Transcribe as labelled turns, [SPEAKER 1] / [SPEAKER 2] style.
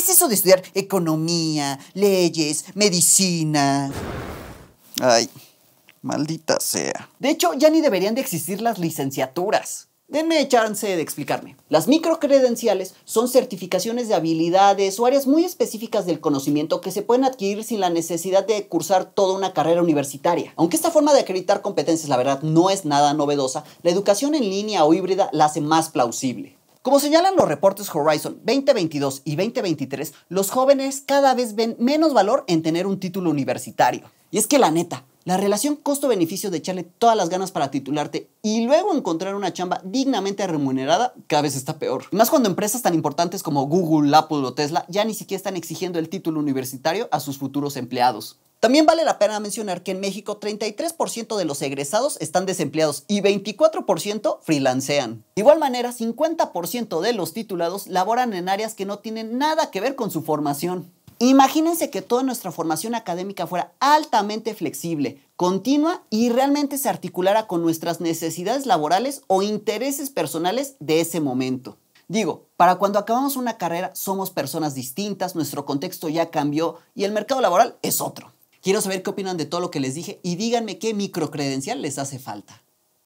[SPEAKER 1] ¿Qué es eso de estudiar economía, leyes, medicina?
[SPEAKER 2] Ay, maldita sea.
[SPEAKER 1] De hecho, ya ni deberían de existir las licenciaturas. Denme chance de explicarme. Las microcredenciales son certificaciones de habilidades o áreas muy específicas del conocimiento que se pueden adquirir sin la necesidad de cursar toda una carrera universitaria. Aunque esta forma de acreditar competencias, la verdad, no es nada novedosa, la educación en línea o híbrida la hace más plausible. Como señalan los reportes Horizon 2022 y 2023, los jóvenes cada vez ven menos valor en tener un título universitario. Y es que la neta, la relación costo-beneficio de echarle todas las ganas para titularte y luego encontrar una chamba dignamente remunerada cada vez está peor. más cuando empresas tan importantes como Google, Apple o Tesla ya ni siquiera están exigiendo el título universitario a sus futuros empleados. También vale la pena mencionar que en México 33% de los egresados están desempleados y 24% freelancean. De igual manera, 50% de los titulados laboran en áreas que no tienen nada que ver con su formación. Imagínense que toda nuestra formación académica fuera altamente flexible, continua y realmente se articulara con nuestras necesidades laborales o intereses personales de ese momento. Digo, para cuando acabamos una carrera somos personas distintas, nuestro contexto ya cambió y el mercado laboral es otro. Quiero saber qué opinan de todo lo que les dije y díganme qué microcredencial les hace falta.